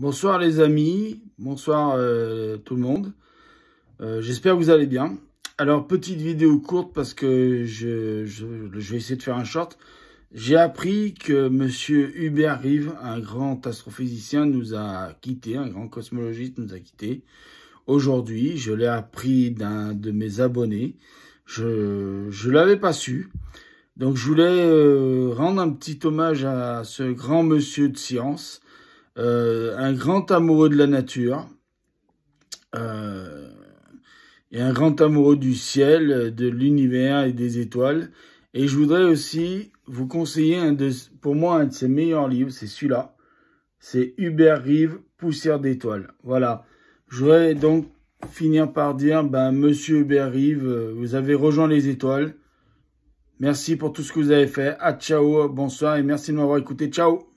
Bonsoir les amis, bonsoir euh, tout le monde. Euh, j'espère que vous allez bien. Alors, petite vidéo courte parce que je, je, vais essayer de faire un short. J'ai appris que monsieur Hubert Rive, un grand astrophysicien, nous a quittés, un grand cosmologiste nous a quittés. Aujourd'hui, je l'ai appris d'un de mes abonnés. Je ne l'avais pas su. Donc, je voulais euh, rendre un petit hommage à ce grand monsieur de science euh, un grand amoureux de la nature euh, et un grand amoureux du ciel, de l'univers et des étoiles. Et je voudrais aussi vous conseiller, pour moi, un de ses meilleurs livres, c'est celui-là. C'est Hubert Rive, Poussière d'étoiles. Voilà. Je voudrais donc finir par dire, ben, monsieur Hubert Rive, vous avez rejoint les étoiles. Merci pour tout ce que vous avez fait. A ah, ciao, bonsoir et merci de m'avoir écouté. Ciao